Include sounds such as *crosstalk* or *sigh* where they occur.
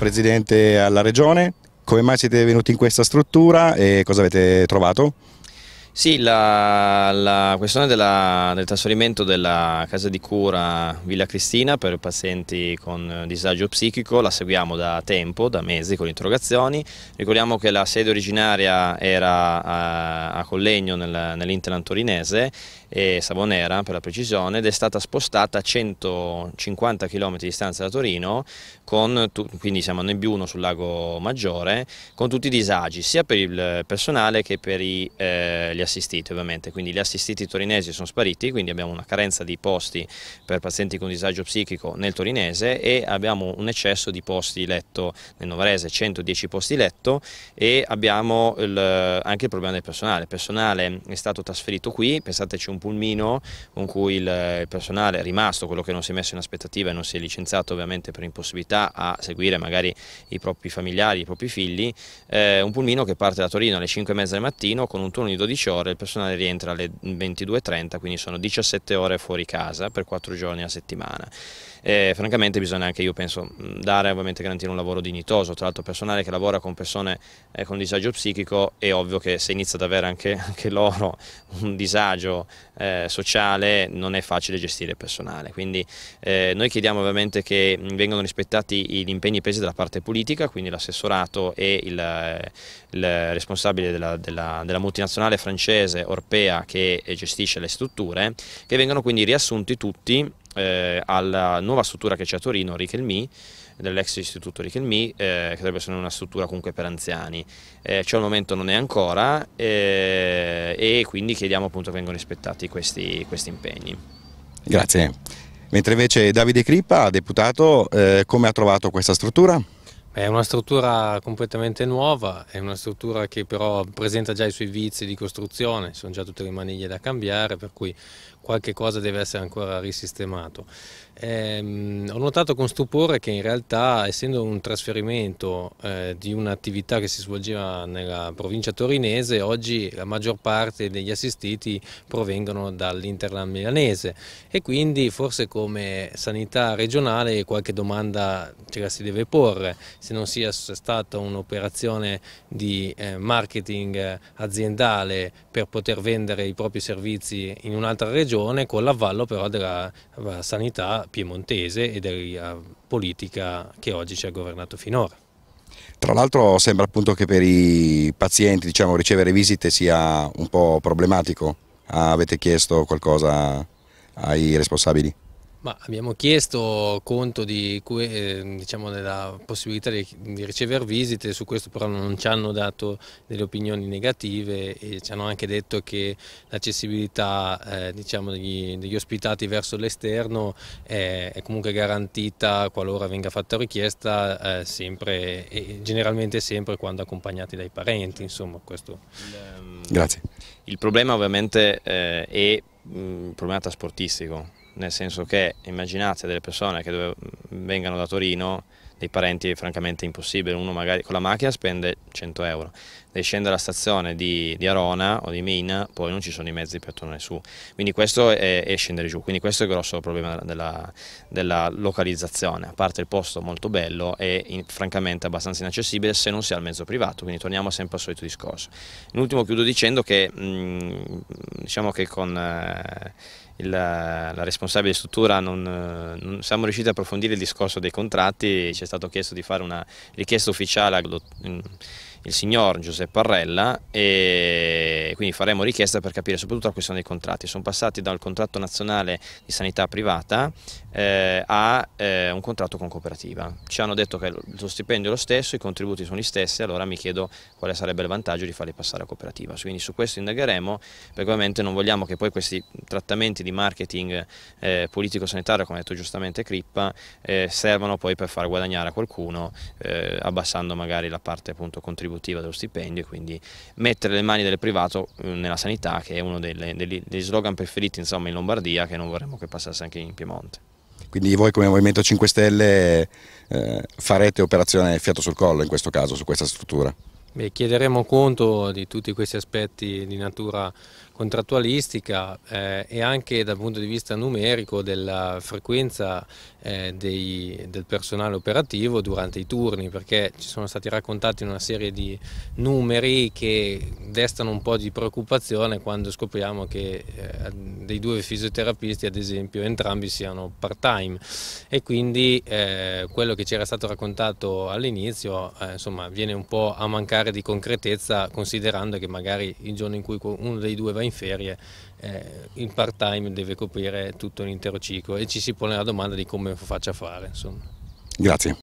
Presidente alla Regione, come mai siete venuti in questa struttura e cosa avete trovato? Sì, la, la questione della, del trasferimento della casa di cura Villa Cristina per pazienti con eh, disagio psichico la seguiamo da tempo, da mesi con interrogazioni. Ricordiamo che la sede originaria era a, a Collegno nel, nell'Interland torinese e Savonera per la precisione ed è stata spostata a 150 km di distanza da Torino, con, quindi siamo a Nebbiuno sul lago Maggiore, con tutti i disagi sia per il personale che per i, eh, gli assistenti assistiti ovviamente, quindi gli assistiti torinesi sono spariti, quindi abbiamo una carenza di posti per pazienti con disagio psichico nel torinese e abbiamo un eccesso di posti letto nel novarese, 110 posti letto e abbiamo il, anche il problema del personale, il personale è stato trasferito qui, pensateci un pulmino con cui il personale è rimasto, quello che non si è messo in aspettativa e non si è licenziato ovviamente per impossibilità a seguire magari i propri familiari, i propri figli, eh, un pulmino che parte da Torino alle 5 e mezza del mattino con un turno di 12 ore ore, il personale rientra alle 22.30, quindi sono 17 ore fuori casa per 4 giorni a settimana. E, francamente bisogna anche io penso dare ovviamente garantire un lavoro dignitoso, tra l'altro personale che lavora con persone eh, con disagio psichico è ovvio che se inizia ad avere anche, *laughs* anche loro un disagio eh, sociale non è facile gestire il personale, quindi eh, noi chiediamo ovviamente che vengano rispettati gli impegni presi dalla parte politica, quindi l'assessorato e il, eh, il responsabile della, della, della multinazionale francese francese Orpea che eh, gestisce le strutture, che vengono quindi riassunti tutti eh, alla nuova struttura che c'è a Torino, Richelmi, dell'ex istituto Richelmi, eh, che dovrebbe essere una struttura comunque per anziani. Eh, c'è al momento non è ancora eh, e quindi chiediamo appunto che vengano rispettati questi, questi impegni. Grazie. Mentre invece Davide Crippa, deputato, eh, come ha trovato questa struttura? È una struttura completamente nuova, è una struttura che però presenta già i suoi vizi di costruzione, sono già tutte le maniglie da cambiare, per cui qualche cosa deve essere ancora risistemato. Ehm, ho notato con stupore che in realtà, essendo un trasferimento eh, di un'attività che si svolgeva nella provincia torinese, oggi la maggior parte degli assistiti provengono dall'interland milanese e quindi forse come sanità regionale qualche domanda ce la si deve porre se non sia stata un'operazione di eh, marketing eh, aziendale per poter vendere i propri servizi in un'altra regione con l'avvallo però della sanità piemontese e della politica che oggi ci ha governato finora. Tra l'altro sembra appunto che per i pazienti diciamo, ricevere visite sia un po' problematico. Ah, avete chiesto qualcosa ai responsabili? Ma abbiamo chiesto conto di, eh, diciamo della possibilità di, di, ricevere visite, su questo però non ci hanno dato delle opinioni negative e ci hanno anche detto che l'accessibilità eh, diciamo degli, degli, ospitati verso l'esterno è, è, comunque garantita qualora venga fatta richiesta eh, sempre, e generalmente sempre quando accompagnati dai parenti. Insomma, questo. Ehm, Grazie. Il problema ovviamente eh, è un mm, problema trasportistico, nel senso che immaginate delle persone che dovevano vengano da Torino dei parenti è francamente impossibile, uno magari con la macchina spende 100 euro, devi scendere alla stazione di, di Arona o di Mina, poi non ci sono i mezzi per tornare su, quindi questo è, è scendere giù, quindi questo è il grosso problema della, della localizzazione, a parte il posto molto bello è in, francamente abbastanza inaccessibile se non si ha il mezzo privato, quindi torniamo sempre al solito discorso. In ultimo chiudo dicendo che mh, mm, diciamo che con... Eh, il, la responsabile struttura non, non siamo riusciti a approfondire discorso dei contratti ci è stato chiesto di fare una richiesta ufficiale al mm, signor Giuseppe Parrella e quindi faremo richiesta per capire soprattutto la questione dei contratti. Sono passati dal contratto nazionale di sanità privata eh, a... Eh, un contratto con cooperativa. Ci hanno detto che lo stipendio è lo stesso, i contributi sono gli stessi, allora mi chiedo quale sarebbe il vantaggio di farli passare a cooperativa. Quindi su questo indagheremo, perché ovviamente non vogliamo che poi questi trattamenti di marketing eh, politico-sanitario, come ha detto giustamente Crippa, eh, servano poi per far guadagnare a qualcuno, eh, abbassando magari la parte appunto, contributiva dello stipendio e quindi mettere le mani del privato eh, nella sanità, che è uno delle, degli, degli slogan preferiti insomma, in Lombardia, che non vorremmo che passasse anche in Piemonte. Quindi voi come Movimento 5 Stelle eh, farete operazione fiato sul collo in questo caso, su questa struttura? Beh, chiederemo conto di tutti questi aspetti di natura contrattualistica eh, e anche dal punto di vista numerico della frequenza eh, dei, del personale operativo durante i turni perché ci sono stati raccontati una serie di numeri che destano un po' di preoccupazione quando scopriamo che eh, dei due fisioterapisti ad esempio entrambi siano part time e quindi eh, quello che ci era stato raccontato all'inizio eh, insomma viene un po' a mancare di concretezza considerando che magari il giorno in cui uno dei due va in in ferie, eh, in part time deve coprire tutto l'intero ciclo e ci si pone la domanda di come faccia a fare. Insomma. Grazie.